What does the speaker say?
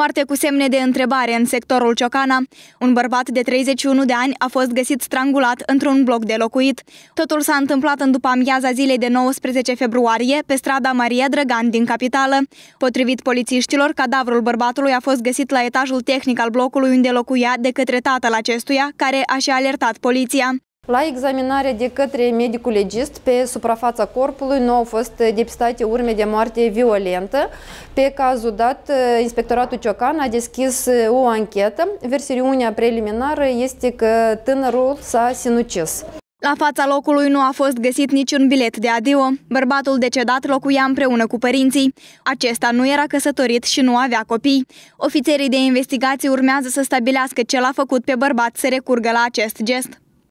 moarte cu semne de întrebare în sectorul Ciocana. Un bărbat de 31 de ani a fost găsit strangulat într-un bloc de locuit. Totul s-a întâmplat în după amiaza zilei de 19 februarie, pe strada Maria Drăgan din capitală. Potrivit polițiștilor, cadavrul bărbatului a fost găsit la etajul tehnic al blocului unde locuia de către tatăl acestuia, care a și alertat poliția. La examinarea de către medicul legist pe suprafața corpului nu au fost depistate urme de moarte violentă. Pe cazul dat, Inspectoratul Ciocan a deschis o anchetă. Versiunea preliminară este că tânărul s-a sinucis. La fața locului nu a fost găsit niciun bilet de adio. Bărbatul decedat locuia împreună cu părinții. Acesta nu era căsătorit și nu avea copii. Ofițerii de investigație urmează să stabilească ce l-a făcut pe bărbat să recurgă la acest gest.